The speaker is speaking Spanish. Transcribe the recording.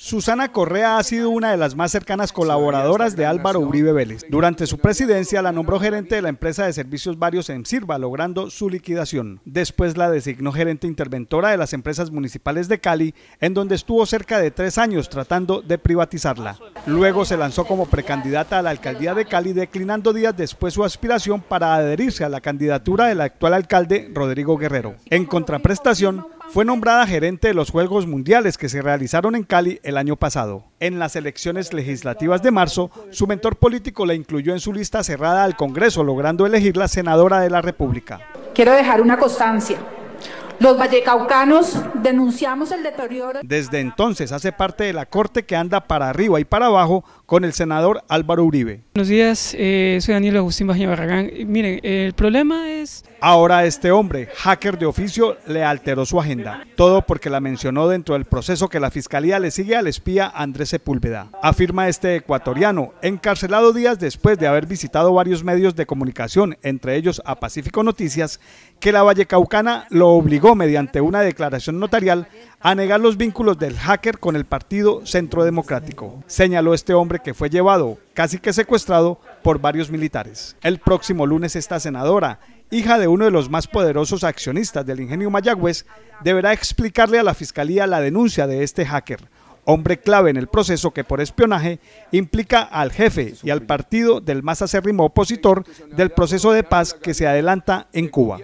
Susana Correa ha sido una de las más cercanas colaboradoras de Álvaro Uribe Vélez. Durante su presidencia la nombró gerente de la empresa de servicios varios en Sirva, logrando su liquidación. Después la designó gerente interventora de las empresas municipales de Cali, en donde estuvo cerca de tres años tratando de privatizarla. Luego se lanzó como precandidata a la alcaldía de Cali, declinando días después su aspiración para adherirse a la candidatura del actual alcalde Rodrigo Guerrero. En contraprestación, fue nombrada gerente de los Juegos Mundiales que se realizaron en Cali el año pasado. En las elecciones legislativas de marzo, su mentor político la incluyó en su lista cerrada al Congreso, logrando elegir la senadora de la República. Quiero dejar una constancia. Los vallecaucanos denunciamos el deterioro. Desde entonces hace parte de la corte que anda para arriba y para abajo con el senador Álvaro Uribe. Buenos días, eh, soy Daniel Agustín Barragán. Miren, el problema es Ahora este hombre, hacker de oficio, le alteró su agenda. Todo porque la mencionó dentro del proceso que la fiscalía le sigue al espía Andrés Sepúlveda. Afirma este ecuatoriano, encarcelado días después de haber visitado varios medios de comunicación, entre ellos a Pacífico Noticias, que la Vallecaucana lo obligó mediante una declaración notarial a negar los vínculos del hacker con el partido Centro Democrático. Señaló este hombre que fue llevado, casi que secuestrado, por varios militares. El próximo lunes esta senadora hija de uno de los más poderosos accionistas del ingenio Mayagüez, deberá explicarle a la fiscalía la denuncia de este hacker, hombre clave en el proceso que por espionaje implica al jefe y al partido del más acérrimo opositor del proceso de paz que se adelanta en Cuba.